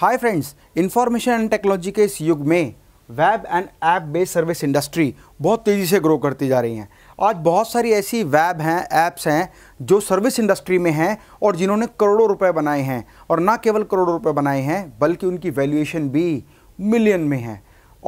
hi friends information and technology के इस युग में web and app based service industry बहुत तेज़ी से ग्रो करती जा रही हैं आज बहुत सारी ऐसी वेब हैं ऐप्स हैं जो सर्विस इंडस्ट्री में हैं और जिन्होंने करोड़ों रुपए बनाए हैं और ना केवल करोड़ों रुपए बनाए हैं बल्कि उनकी वैल्यूएशन भी मिलियन में है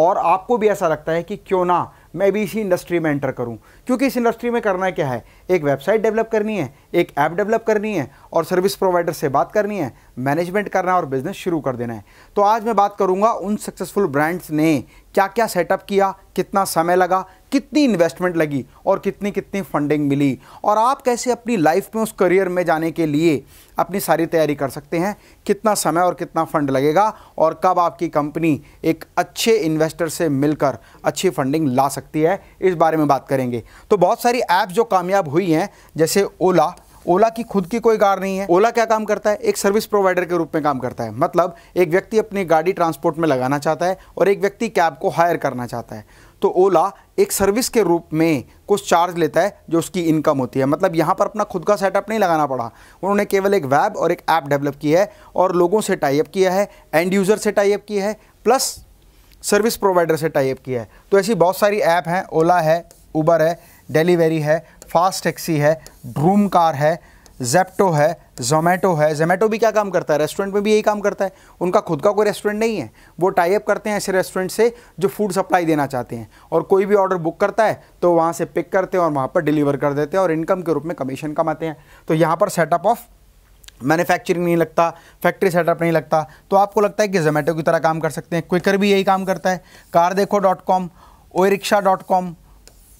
और आपको भी ऐसा लगता है कि क्यों ना मैं भी इसी इंडस्ट्री में एंटर करूं क्योंकि इस इंडस्ट्री में करना क्या है एक वेबसाइट डेवलप करनी है एक ऐप डेवलप करनी है और सर्विस प्रोवाइडर से बात करनी है मैनेजमेंट करना है और बिज़नेस शुरू कर देना है तो आज मैं बात करूंगा उन सक्सेसफुल ब्रांड्स ने क्या क्या सेटअप किया कितना समय लगा कितनी इन्वेस्टमेंट लगी और कितनी कितनी फंडिंग मिली और आप कैसे अपनी लाइफ में उस करियर में जाने के लिए अपनी सारी तैयारी कर सकते हैं कितना समय और कितना फंड लगेगा और कब आपकी कंपनी एक अच्छे इन्वेस्टर से मिलकर अच्छी फंडिंग ला सकती है इस बारे में बात करेंगे तो बहुत सारी ऐप जो कामयाब हुई हैं जैसे ओला ओला की खुद की कोई कार नहीं है ओला क्या काम करता है एक सर्विस प्रोवाइडर के रूप में काम करता है मतलब एक व्यक्ति अपनी गाड़ी ट्रांसपोर्ट में लगाना चाहता है और एक व्यक्ति कैब को हायर करना चाहता है तो ओला एक सर्विस के रूप में कुछ चार्ज लेता है जो उसकी इनकम होती है मतलब यहाँ पर अपना खुद का सेटअप नहीं लगाना पड़ा उन्होंने केवल एक वेब और एक ऐप डेवलप किया है और लोगों से टाइप किया है एंड यूज़र से टाइप किया है प्लस सर्विस प्रोवाइडर से टाइप किया है तो ऐसी बहुत सारी ऐप हैं ओला है ऊबर है डेलीवेरी है फास्ट टैक्सी है ड्रूम कार है जेप्टो है जोमेटो है जोमेटो भी क्या काम करता है रेस्टोरेंट में भी यही काम करता है उनका खुद का कोई रेस्टोरेंट नहीं है वो टाई अप करते हैं ऐसे रेस्टोरेंट से जो फूड सप्लाई देना चाहते हैं और कोई भी ऑर्डर बुक करता है तो वहाँ से पिक करते हैं और वहाँ पर डिलीवर कर देते हैं और इनकम के रूप में कमीशन कमाते हैं तो यहाँ पर सेटअप ऑफ मैन्युफैक्चरिंग नहीं लगता फैक्ट्री सेटअप नहीं लगता तो आपको लगता है कि जोमेटो की तरह काम कर सकते हैं क्विकर भी यही काम करता है car dekho dot com O rickshaw dot com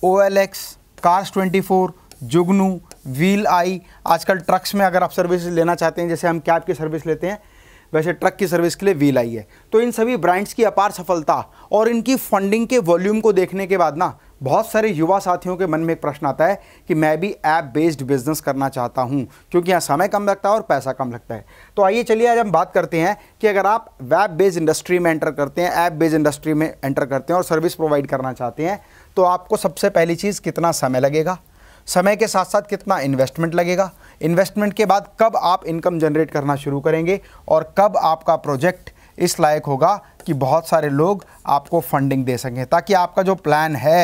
O L X cars 24 Jugnu wheel आई आजकल ट्रक्स में अगर आप सर्विस लेना चाहते हैं जैसे हम कैब की सर्विस लेते हैं वैसे ट्रक की सर्विस के लिए व्हील आई है तो इन सभी ब्रांड्स की अपार सफलता और इनकी फंडिंग के वॉल्यूम को देखने के बाद ना बहुत सारे युवा साथियों के मन में एक प्रश्न आता है कि मैं भी ऐप बेस्ड बिजनेस करना चाहता हूँ क्योंकि यहाँ समय कम लगता है और पैसा कम लगता है तो आइए चलिए आज हम बात करते हैं कि अगर आप वेब बेस्ड इंडस्ट्री में एंटर करते हैं ऐप बेस्ड इंडस्ट्री में एंटर करते हैं और सर्विस प्रोवाइड करना चाहते हैं तो आपको सबसे पहली चीज़ कितना समय लगेगा समय के साथ साथ कितना इन्वेस्टमेंट लगेगा इन्वेस्टमेंट के बाद कब आप इनकम जनरेट करना शुरू करेंगे और कब आपका प्रोजेक्ट इस लायक होगा कि बहुत सारे लोग आपको फंडिंग दे सकें ताकि आपका जो प्लान है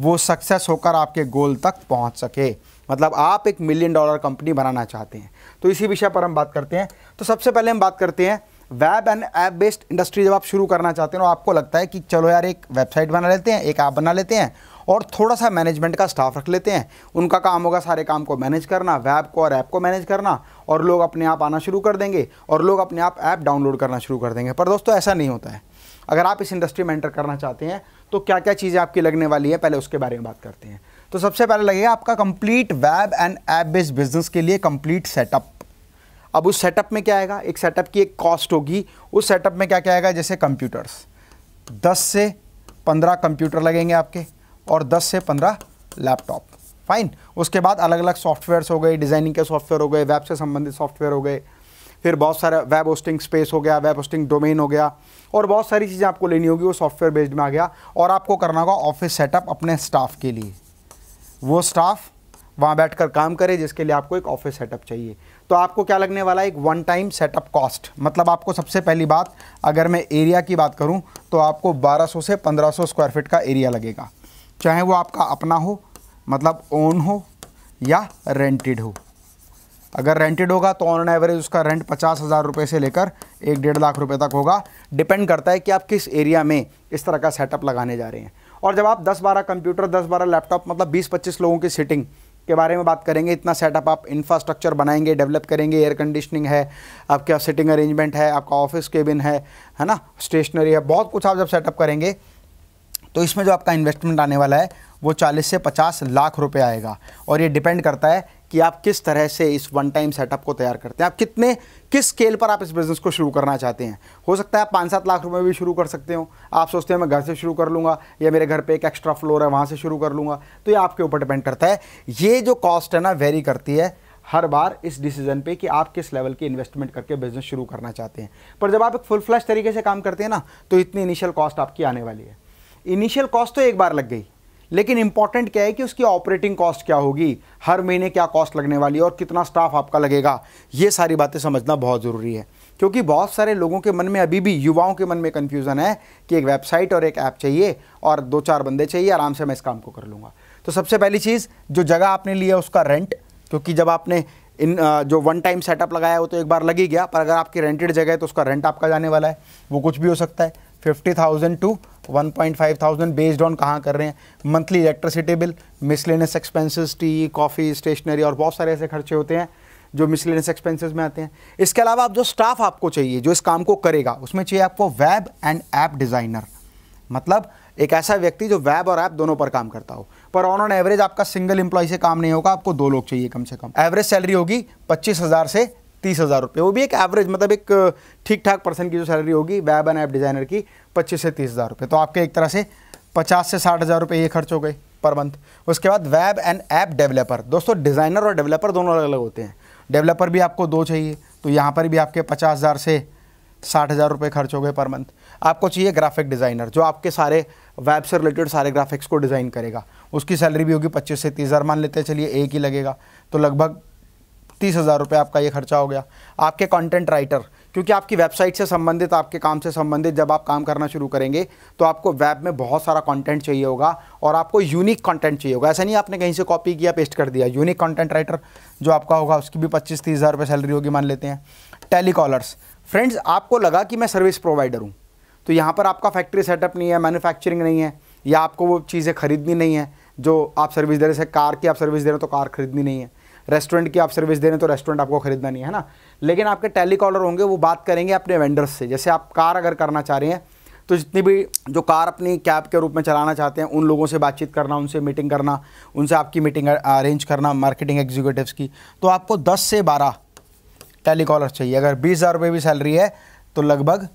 वो सक्सेस होकर आपके गोल तक पहुंच सके मतलब आप एक मिलियन डॉलर कंपनी बनाना चाहते हैं तो इसी विषय पर हम बात करते हैं तो सबसे पहले हम बात करते हैं web and app based industry जब आप शुरू करना चाहते हैं तो आपको लगता है कि चलो यार एक वेबसाइट बना लेते हैं एक ऐप बना लेते हैं और थोड़ा सा मैनेजमेंट का स्टाफ रख लेते हैं उनका काम होगा सारे काम को मैनेज करना वेब को और ऐप को मैनेज करना और लोग अपने आप आना शुरू कर देंगे और लोग अपने आप ऐप डाउनलोड करना शुरू कर देंगे पर दोस्तों ऐसा नहीं होता है अगर आप इस इंडस्ट्री में एंटर करना चाहते हैं तो क्या क्या चीज़ें आपकी लगने वाली है पहले उसके बारे में बात करते हैं तो सबसे पहले लगेगा आपका complete web and app based business के लिए कंप्लीट सेटअप अब उस सेटअप में क्या आएगा एक सेटअप की एक कॉस्ट होगी उस सेटअप में क्या क्या आएगा जैसे कंप्यूटर्स दस से पंद्रह कंप्यूटर लगेंगे आपके और दस से पंद्रह लैपटॉप फाइन उसके बाद अलग अलग सॉफ्टवेयर्स हो गए डिज़ाइनिंग के सॉफ्टवेयर हो गए वेब से संबंधित सॉफ्टवेयर हो गए फिर बहुत सारा वेब होस्टिंग स्पेस हो गया वेब होस्टिंग डोमेन हो गया और बहुत सारी चीज़ें आपको लेनी होगी वो सॉफ्टवेयर बेस्ड में आ गया और आपको करना होगा ऑफिस सेटअप अपने स्टाफ के लिए वो स्टाफ वहाँ बैठकर काम करे जिसके लिए आपको एक ऑफिस सेटअप चाहिए तो आपको क्या लगने वाला है एक वन टाइम सेटअप कॉस्ट मतलब आपको सबसे पहली बात अगर मैं एरिया की बात करूँ तो आपको 1200 से 1500 स्क्वायर फीट का एरिया लगेगा चाहे वो आपका अपना हो मतलब ओन हो या रेंटेड हो अगर रेंटेड होगा तो ऑन एवरेज उसका रेंट पचास हज़ार रुपये से लेकर एक डेढ़ लाख रुपए तक होगा डिपेंड करता है कि आप किस एरिया में इस तरह का सेटअप लगाने जा रहे हैं और जब आप 10-12 कंप्यूटर 10-12 लैपटॉप मतलब 20-25 लोगों की सिटिंग के बारे में बात करेंगे इतना सेटअप आप इंफ्रास्ट्रक्चर बनाएंगे डेवलप करेंगे एयर कंडीशनिंग है आपके यहाँ सिटिंग अरेंजमेंट है आपका ऑफिस केबिन है है ना स्टेशनरी है बहुत कुछ आप जब सेटअप करेंगे तो इसमें जो आपका इन्वेस्टमेंट आने वाला है वो 40 से 50 लाख रुपए आएगा और ये डिपेंड करता है कि आप किस तरह से इस वन टाइम सेटअप को तैयार करते हैं आप कितने किस स्केल पर आप इस बिज़नेस को शुरू करना चाहते हैं हो सकता है आप पाँच सात लाख रुपए भी शुरू कर सकते हो आप सोचते हैं मैं घर से शुरू कर लूँगा या मेरे घर पे एक एक्स्ट्रा फ्लोर है वहाँ से शुरू कर लूँगा तो ये आपके ऊपर डिपेंड करता है ये जो कॉस्ट है ना वेरी करती है हर बार इस डिसीजन पे कि आप किस लेवल की इन्वेस्टमेंट करके बिज़नेस शुरू करना चाहते हैं पर जब आप एक फुल फ्लैश तरीके से काम करते हैं ना तो इतनी इनिशियल कॉस्ट आपकी आने वाली है इनिशियल कॉस्ट तो एक बार लग गई लेकिन इंपॉर्टेंट क्या है कि उसकी ऑपरेटिंग कॉस्ट क्या होगी हर महीने क्या कॉस्ट लगने वाली है और कितना स्टाफ आपका लगेगा ये सारी बातें समझना बहुत ज़रूरी है क्योंकि बहुत सारे लोगों के मन में अभी भी युवाओं के मन में कन्फ्यूज़न है कि एक वेबसाइट और एक ऐप चाहिए और दो चार बंदे चाहिए आराम से मैं इस काम को कर लूँगा तो सबसे पहली चीज़ जो जगह आपने लिया उसका रेंट क्योंकि जब आपने इन जो वन टाइम सेटअप लगाया वो तो एक बार लग ही गया पर अगर आपकी रेंटेड जगह है तो उसका रेंट आपका जाने वाला है वो कुछ भी हो सकता है fifty thousand to one point five thousand based on कहाँ कर रहे हैं monthly electricity bill miscellaneous expenses tea coffee stationery और बहुत सारे ऐसे खर्चे होते हैं जो मिसलेनियस एक्सपेंसेस में आते हैं इसके अलावा आप जो स्टाफ आपको चाहिए जो इस काम को करेगा उसमें चाहिए आपको वेब एंड ऐप डिज़ाइनर मतलब एक ऐसा व्यक्ति जो वेब और ऐप दोनों पर काम करता हो पर ऑन ऑन एवरेज आपका सिंगल एम्प्लॉय से काम नहीं होगा आपको दो लोग चाहिए कम से कम एवरेज सैलरी होगी पच्चीस हज़ार से तीस हज़ार रुपये वो भी एक एवरेज मतलब एक ठीक ठाक पर्सन की जो सैलरी होगी वैब एंड ऐप डिज़ाइनर की पच्चीस से तीस हज़ार रुपये तो आपके एक तरह से पचास से साठ हज़ार रुपये ये खर्च हो गए पर मंथ उसके बाद वेब एंड ऐप डेवलपर दोस्तों डिज़ाइनर और डेवलपर दोनों अलग अलग होते हैं डेवलपर भी आपको दो चाहिए तो यहाँ पर भी आपके पचास हज़ार से साठ हज़ार रुपये खर्च हो गए पर मंथ आपको चाहिए ग्राफिक डिज़ाइनर जो आपके सारे वेब से रिलेटेड सारे ग्राफिक्स को डिज़ाइन करेगा उसकी सैलरी भी होगी पच्चीस से तीस हज़ार मान लेते हैं चलिए एक ही लगेगा तो लगभग तीस हज़ार रुपये आपका ये खर्चा हो गया आपके कंटेंट राइटर क्योंकि आपकी वेबसाइट से संबंधित आपके काम से संबंधित जब आप काम करना शुरू करेंगे तो आपको वेब में बहुत सारा कंटेंट चाहिए होगा और आपको यूनिक कंटेंट चाहिए होगा ऐसा नहीं आपने कहीं से कॉपी किया पेस्ट कर दिया यूनिक कंटेंट राइटर जो आपका होगा उसकी भी पच्चीस तीस हज़ार रुपये सैलरी होगी मान लेते हैं टेलीकॉलर्स फ्रेंड्स आपको लगा कि मैं सर्विस प्रोवाइडर हूँ तो यहाँ पर आपका फैक्ट्री सेटअप नहीं है मैनुफैक्चरिंग नहीं है या आपको वो चीज़ें खरीदनी नहीं है जो आप सर्विस दे रहे हैं कार की आप सर्विस दे रहे हो तो कार खरीदनी नहीं है रेस्टोरेंट की आप सर्विस दे रहे हैं तो रेस्टोरेंट आपको खरीदना नहीं है ना लेकिन आपके टेलीकॉलर होंगे वो बात करेंगे अपने वेंडर्स से जैसे आप कार अगर करना चाह रहे हैं तो जितनी भी जो कार अपनी कैब के रूप में चलाना चाहते हैं उन लोगों से बातचीत करना उनसे मीटिंग करना उनसे आपकी मीटिंग अरेंज करना मार्केटिंग एग्जीक्यूटिवस की तो आपको दस से बारह टेलीकॉलर चाहिए अगर बीस हज़ार रुपये भी सैलरी है तो लगभग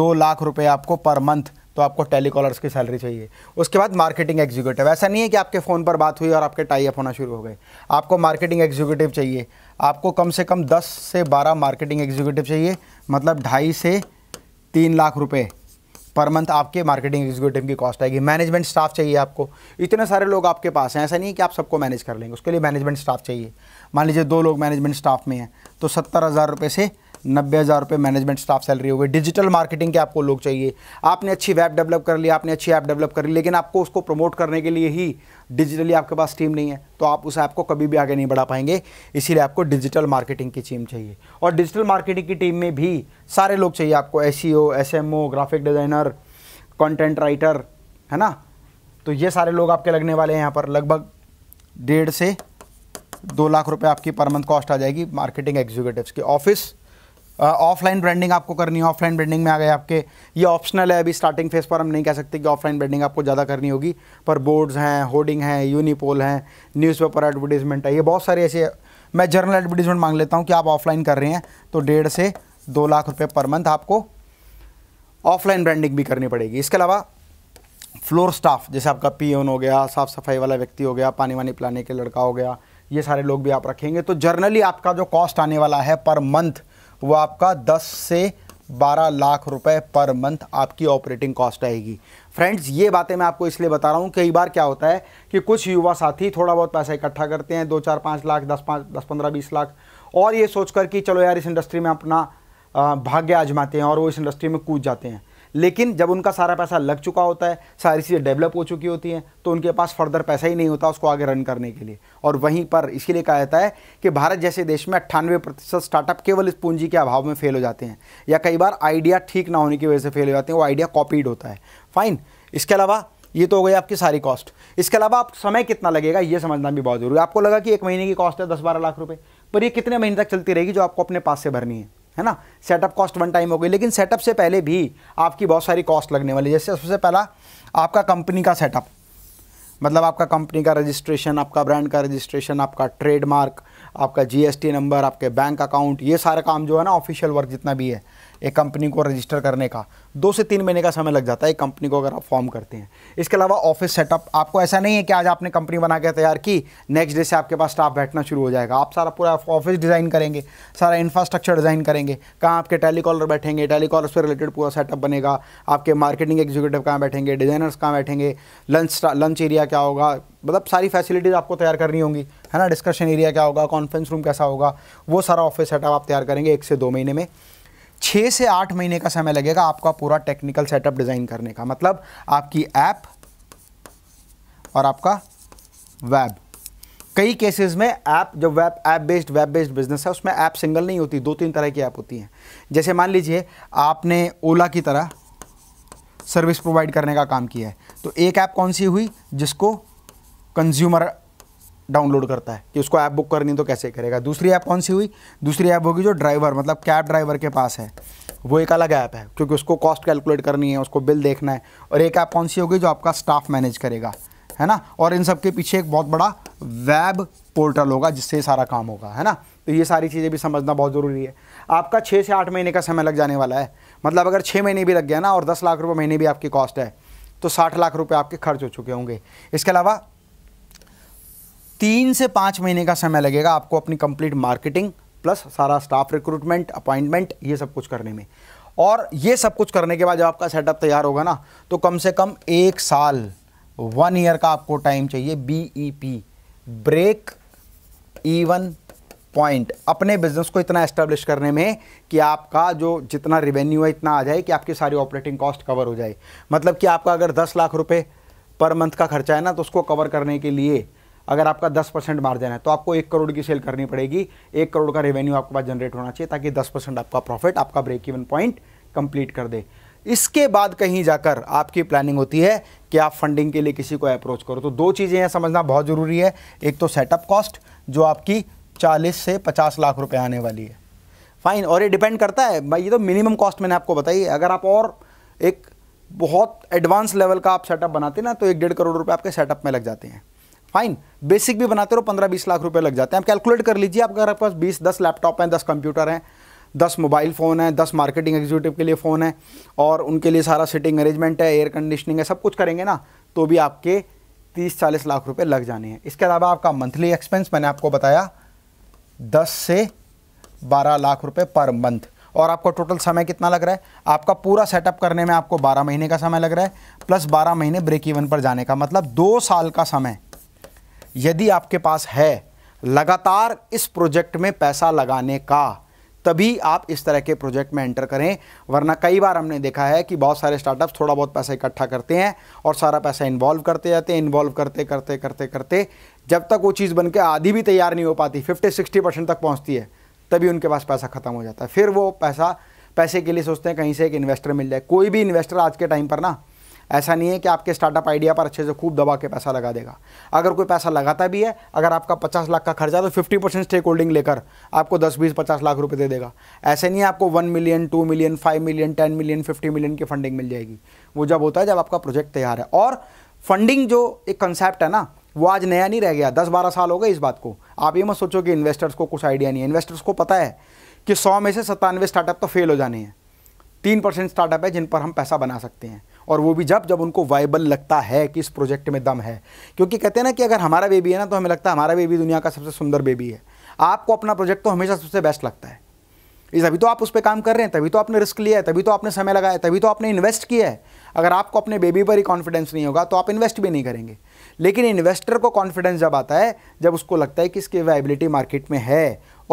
दो लाख रुपये आपको पर मंथ तो आपको टेलीकॉलर्स की सैलरी चाहिए उसके बाद मार्केटिंग एग्जीक्यूटिव ऐसा नहीं है कि आपके फ़ोन पर बात हुई और आपके टाई अप होना शुरू हो गए आपको मार्केटिंग एग्जीक्यूटिव चाहिए आपको कम से कम 10 से 12 मार्केटिंग एग्जीक्यूटिव चाहिए मतलब ढाई से तीन लाख रुपए पर मंथ आपके मार्केटिंग एग्जीक्यूटिव की कॉस्ट आएगी मैनेजमेंट स्टाफ चाहिए आपको इतने सारे लोग आपके पास हैं ऐसा नहीं है कि आप सबको मैनेज कर लेंगे उसके लिए मैनेजमेंट स्टाफ चाहिए मान लीजिए दो लोग मैनेजमेंट स्टाफ में हैं तो सत्तर हज़ार रुपये से नब्बे हज़ार रुपये मैनेजमेंट स्टाफ सैलरी हो गई डिजिटल मार्केटिंग के आपको लोग चाहिए आपने अच्छी वेब डेवलप कर ली आपने अच्छी ऐप डेवलप कर ली लेकिन आपको उसको प्रमोट करने के लिए ही डिजिटली आपके पास टीम नहीं है तो आप उस ऐप को कभी भी आगे नहीं बढ़ा पाएंगे इसीलिए आपको डिजिटल मार्केटिंग की टीम चाहिए और डिजिटल मार्केटिंग की टीम में भी सारे लोग चाहिए आपको S E graphic designer content writer है ना तो ये सारे लोग आपके लगने वाले हैं यहाँ पर लगभग डेढ़ से दो लाख रुपए आपकी पर मंथ कॉस्ट आ जाएगी मार्केटिंग एग्जीक्यूटिव की ऑफिस ऑफलाइन ब्रांडिंग आपको करनी है ऑफलाइन ब्रांडिंग में आ गए आपके ये ऑप्शनल है अभी स्टार्टिंग फेज पर हम नहीं कह सकते कि ऑफलाइन ब्रांडिंग आपको ज़्यादा करनी होगी पर बोर्ड्स हैं होर्डिंग हैं यूनिपोल हैं न्यूज़पेपर एडवर्टीजमेंट है ये बहुत सारे ऐसे मैं जर्नल एडवर्टीजमेंट मांग लेता हूँ कि आप ऑफलाइन कर रहे हैं तो डेढ़ से दो लाख रुपये पर मंथ आपको ऑफलाइन ब्रांडिंग भी करनी पड़ेगी इसके अलावा फ्लोर स्टाफ जैसे आपका पी हो गया साफ़ सफाई वाला व्यक्ति हो गया पानी वानी पिलाने के लड़का हो गया ये सारे लोग भी आप रखेंगे तो जर्नली आपका जो कॉस्ट आने वाला है पर मंथ वो आपका 10 से 12 लाख रुपए पर मंथ आपकी ऑपरेटिंग कॉस्ट आएगी फ्रेंड्स ये बातें मैं आपको इसलिए बता रहा हूँ कई बार क्या होता है कि कुछ युवा साथी थोड़ा बहुत पैसा इकट्ठा करते हैं दो चार पाँच लाख दस पाँच दस पंद्रह बीस लाख और ये सोच कर कि चलो यार इस इंडस्ट्री में अपना भाग्य आजमाते हैं और वो इस इंडस्ट्री में कूद जाते हैं लेकिन जब उनका सारा पैसा लग चुका होता है सारी चीज़ें डेवलप हो चुकी होती हैं तो उनके पास फर्दर पैसा ही नहीं होता उसको आगे रन करने के लिए और वहीं पर इसके लिए कहा जाता है कि भारत जैसे देश में अट्ठानवे प्रतिशत स्टार्टअप केवल इस पूंजी के अभाव में फेल हो जाते हैं या कई बार आइडिया ठीक ना होने की वजह से फेल हो जाते हैं वो आइडिया कॉपीड होता है फाइन इसके अलावा ये तो हो गई आपकी सारी कॉस्ट इसके अलावा आप समय कितना लगेगा ये समझना भी बहुत जरूरी है आपको लगा कि एक महीने की कॉस्ट है दस बारह लाख रुपये पर ये कितने महीने तक चलती रहेगी जो आपको अपने पास से भरनी है है ना सेटअप कॉस्ट वन टाइम हो गई लेकिन सेटअप से पहले भी आपकी बहुत सारी कॉस्ट लगने वाली जैसे सबसे पहला आपका कंपनी का सेटअप मतलब आपका कंपनी का रजिस्ट्रेशन आपका ब्रांड का रजिस्ट्रेशन आपका ट्रेडमार्क आपका जीएसटी नंबर आपके बैंक अकाउंट ये सारा काम जो है ना ऑफिशियल वर्क जितना भी है एक कंपनी को रजिस्टर करने का दो से तीन महीने का समय लग जाता है एक कंपनी को अगर आप फॉर्म करते हैं इसके अलावा ऑफिस सेटअप आपको ऐसा नहीं है कि आज आपने कंपनी बना के तैयार की नेक्स्ट डे से आपके पास स्टाफ बैठना शुरू हो जाएगा आप सारा पूरा ऑफिस डिज़ाइन करेंगे सारा इंफ्रास्ट्रक्चर डिज़ाइन करेंगे कहाँ आपके टेलीकॉलर बैठेंगे टेलीकॉलर से रिलेटेड पूरा सेटअप बनेगा आपके मार्केटिंग एग्जीक्यूटिव कहाँ बैठेंगे डिज़ाइनर्स कहाँ बैठेंगे लंच लंच एरिया क्या होगा मतलब सारी फैसिलिटीज़ आपको तैयार करनी होंगी है ना डिस्कशन एरिया क्या होगा कॉन्फ्रेंस रूम कैसा होगा वो सारा ऑफिस सेटअप आप तैयार करेंगे एक से दो महीने में छः से आठ महीने का समय लगेगा आपका पूरा टेक्निकल सेटअप डिज़ाइन करने का मतलब आपकी ऐप और आपका वेब कई केसेस में ऐप जो web app based web based business है उसमें ऐप सिंगल नहीं होती दो तीन तरह की ऐप होती हैं जैसे मान लीजिए आपने ओला की तरह सर्विस प्रोवाइड करने का काम किया है तो एक ऐप कौन सी हुई जिसको कंज्यूमर डाउनलोड करता है कि उसको ऐप बुक करनी तो कैसे करेगा दूसरी ऐप कौन सी हुई दूसरी ऐप होगी जो ड्राइवर मतलब कैब ड्राइवर के पास है वो एक अलग ऐप है क्योंकि उसको कॉस्ट कैलकुलेट करनी है उसको बिल देखना है और एक ऐप कौन सी होगी जो आपका स्टाफ मैनेज करेगा है ना और इन सब के पीछे एक बहुत बड़ा वेब पोर्टल होगा जिससे सारा काम होगा है ना तो ये सारी चीज़ें भी समझना बहुत ज़रूरी है आपका छः से आठ महीने का समय लग जाने वाला है मतलब अगर छः महीने भी लग गया ना और दस लाख रुपये महीने भी आपकी कॉस्ट है तो साठ लाख रुपये आपके खर्च हो चुके होंगे इसके अलावा तीन से पाँच महीने का समय लगेगा आपको अपनी कंप्लीट मार्केटिंग प्लस सारा स्टाफ रिक्रूटमेंट अपॉइंटमेंट ये सब कुछ करने में और ये सब कुछ करने के बाद जब आपका सेटअप तैयार होगा ना तो कम से कम एक साल वन ईयर का आपको टाइम चाहिए B E P break even point अपने बिजनेस को इतना एस्टेब्लिश करने में कि आपका जो जितना रिवेन्यू है इतना आ जाए कि आपकी सारी ऑपरेटिंग कॉस्ट कवर हो जाए मतलब कि आपका अगर दस लाख रुपये पर मंथ का खर्चा है ना तो उसको कवर करने के लिए अगर आपका 10 परसेंट मार्जिन है तो आपको एक करोड़ की सेल करनी पड़ेगी एक करोड़ का रेवेन्यू आपके पास जनरेट होना चाहिए ताकि 10 परसेंट आपका प्रॉफिट आपका ब्रेक इवन पॉइंट कंप्लीट कर दे इसके बाद कहीं जाकर आपकी प्लानिंग होती है कि आप फंडिंग के लिए किसी को अप्रोच करो तो दो चीज़ें यहाँ समझना बहुत ज़रूरी है एक तो सेटअप कॉस्ट जो आपकी चालीस से पचास लाख रुपये आने वाली है फाइन और ये डिपेंड करता है भाई ये तो मिनिमम कॉस्ट मैंने आपको बताई अगर आप और एक बहुत एडवांस लेवल का आप सेटअप बनाते ना तो एक डेढ़ करोड़ रुपए आपके सेटअप में लग जाते हैं फाइन बेसिक भी बनाते रहो पंद्रह बीस लाख रुपए लग जाते हैं आप कैलकुलेट कर लीजिए आप अगर आपके पास बीस दस लैपटॉप हैं दस कंप्यूटर हैं दस मोबाइल फ़ोन है दस मार्केटिंग एग्जीक्यूटिव के लिए फ़ोन है और उनके लिए सारा सिटिंग अरेंजमेंट है एयर कंडीशनिंग है सब कुछ करेंगे ना तो भी आपके तीस चालीस लाख रुपये लग जाने हैं इसके अलावा आपका मंथली एक्सपेंस मैंने आपको बताया दस से बारह लाख रुपये पर मंथ और आपको टोटल समय कितना लग रहा है आपका पूरा सेटअप करने में आपको बारह महीने का समय लग रहा है प्लस बारह महीने ब्रेक इवन पर जाने का मतलब दो साल का समय यदि आपके पास है लगातार इस प्रोजेक्ट में पैसा लगाने का तभी आप इस तरह के प्रोजेक्ट में एंटर करें वरना कई बार हमने देखा है कि बहुत सारे स्टार्टअप्स थोड़ा बहुत पैसा इकट्ठा करते हैं और सारा पैसा इन्वॉल्व करते जाते हैं इन्वॉल्व करते करते करते करते जब तक वो चीज़ बन के आधी भी तैयार नहीं हो पाती फिफ्टी सिक्सटी परसेंट तक पहुँचती है तभी उनके पास पैसा ख़त्म हो जाता है फिर वो पैसा पैसे के लिए सोचते हैं कहीं से एक इन्वेस्टर मिल जाए कोई भी इन्वेस्टर आज के टाइम पर ना ऐसा नहीं है कि आपके स्टार्टअप आइडिया पर अच्छे से खूब दबा के पैसा लगा देगा अगर कोई पैसा लगाता भी है अगर आपका पचास लाख का खर्चा तो फिफ्टी परसेंट स्टेक होल्डिंग लेकर आपको दस बीस पचास लाख रुपये दे देगा ऐसे नहीं आपको one million two million five million ten million fifty million की फंडिंग मिल जाएगी वो जब होता है जब आपका प्रोजेक्ट तैयार है और फंडिंग जो एक कंसेप्ट है ना वो आज नया नहीं रह गया दस बारह साल हो गए इस बात को आप ये मत सोचो कि इन्वेस्टर्स को कुछ आइडिया नहीं है इन्वेस्टर्स को पता है कि सौ में से सत्तानवे स्टार्टअप तो फेल हो जाने हैं तीन परसेंट स्टार्टअप है जिन पर हम पैसा बना सकते हैं और वो भी जब जब उनको वाइबल लगता है कि इस प्रोजेक्ट में दम है क्योंकि कहते हैं ना कि अगर हमारा बेबी है ना तो हमें लगता है हमारा बेबी दुनिया का सबसे सुंदर बेबी है आपको अपना प्रोजेक्ट तो हमेशा सबसे बेस्ट लगता है इस अभी तो आप उस पर काम कर रहे हैं तभी तो आपने रिस्क लिया है तभी तो आपने समय लगाया तभी तो आपने इन्वेस्ट किया है अगर आपको अपने बेबी पर ही कॉन्फिडेंस नहीं होगा तो आप इन्वेस्ट भी नहीं करेंगे लेकिन इन्वेस्टर को कॉन्फिडेंस जब आता है जब उसको लगता है कि इसकी वाइबिलिटी मार्केट में है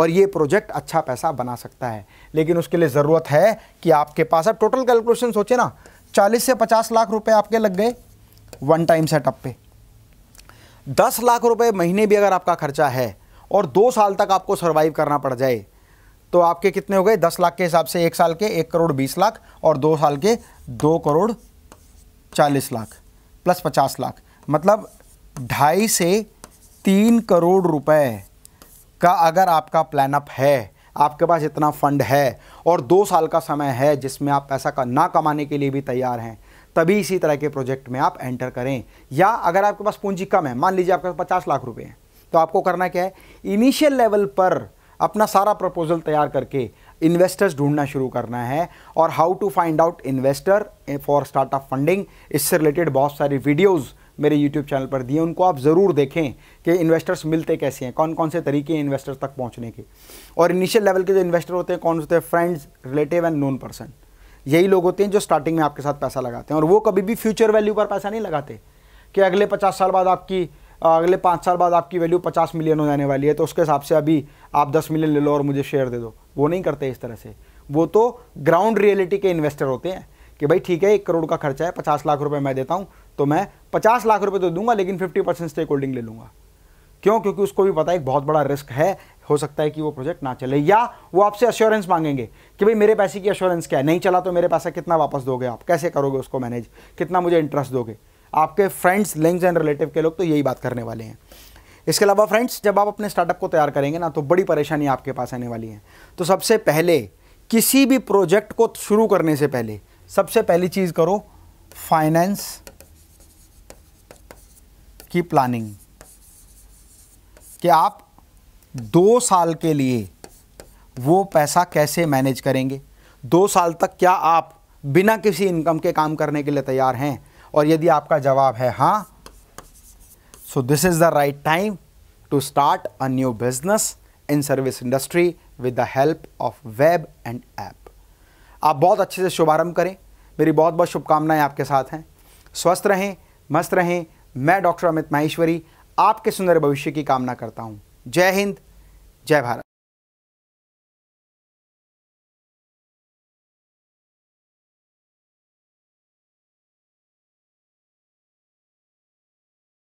और ये प्रोजेक्ट अच्छा पैसा बना सकता है लेकिन उसके लिए ज़रूरत है कि आपके पास आप टोटल कैलकुलेशन सोचे ना चालीस से पचास लाख रुपए आपके लग गए वन टाइम सेटअप पे दस लाख रुपए महीने भी अगर आपका खर्चा है और दो साल तक आपको सर्वाइव करना पड़ जाए तो आपके कितने हो गए दस लाख के हिसाब से एक साल के एक करोड़ बीस लाख और दो साल के दो करोड़ चालीस लाख प्लस पचास लाख मतलब ढाई से तीन करोड़ रुपए का अगर आपका प्लानअप है आपके पास इतना फंड है और दो साल का समय है जिसमें आप पैसा का ना कमाने के लिए भी तैयार हैं तभी इसी तरह के प्रोजेक्ट में आप एंटर करें या अगर आपके पास पूंजी कम है मान लीजिए आपके पास पचास लाख रुपए हैं तो आपको करना क्या है इनिशियल लेवल पर अपना सारा प्रपोजल तैयार करके इन्वेस्टर्स ढूंढना शुरू करना है और how to find out investor for startup funding इससे रिलेटेड बहुत सारी वीडियोज मेरे यूट्यूब चैनल पर दिए उनको आप ज़रूर देखें कि इन्वेस्टर्स मिलते कैसे हैं कौन कौन से तरीके हैं इन्वेस्टर्स तक पहुँचने के और इनिशियल लेवल के जो इन्वेस्टर होते हैं कौन होते हैं friends relative and known person यही लोग होते हैं जो स्टार्टिंग में आपके साथ पैसा लगाते हैं और वो कभी भी फ्यूचर वैल्यू पर पैसा नहीं लगाते कि अगले पचास साल बाद आपकी अगले पाँच साल बाद आपकी वैल्यू पचास मिलियन हो जाने वाली है तो उसके हिसाब से अभी आप दस मिलियन ले लो और मुझे शेयर दे दो वो नहीं करते इस तरह से वो तो ग्राउंड रियलिटी के इन्वेस्टर होते हैं कि भाई ठीक है एक करोड़ का खर्चा है पचास लाख रुपए मैं देता हूँ तो मैं पचास लाख रुपये तो दूंगा लेकिन फिफ्टी परसेंट स्टेक होल्डिंग ले लूँगा क्यों क्योंकि उसको भी पता है एक बहुत बड़ा रिस्क है हो सकता है कि वो प्रोजेक्ट ना चले या वो आपसे अश्योरेंस मांगेंगे कि भाई मेरे पैसे की अश्योरेंस क्या है नहीं चला तो मेरे पैसा कितना वापस दोगे आप कैसे करोगे उसको मैनेज कितना मुझे इंटरेस्ट दोगे आपके फ्रेंड्स लिंक्स एंड रिलेटिव के लोग तो यही बात करने वाले हैं इसके अलावा फ्रेंड्स जब आप अपने स्टार्टअप को तैयार करेंगे ना तो बड़ी परेशानी आपके पास आने वाली है तो सबसे पहले किसी भी प्रोजेक्ट को शुरू करने से पहले सबसे पहली चीज़ करो फाइनेंस की प्लानिंग कि आप दो साल के लिए वो पैसा कैसे मैनेज करेंगे दो साल तक क्या आप बिना किसी इनकम के काम करने के लिए तैयार हैं और यदि आपका जवाब है हाँ so this is the right time to start a new business in service industry with the help of web and app आप बहुत अच्छे से शुभारंभ करें मेरी बहुत बहुत शुभकामनाएं आपके साथ हैं स्वस्थ रहें मस्त रहें मैं डॉक्टर अमित माहेश्वरी आपके सुंदर भविष्य की कामना करता हूँ जय हिंद जय भारत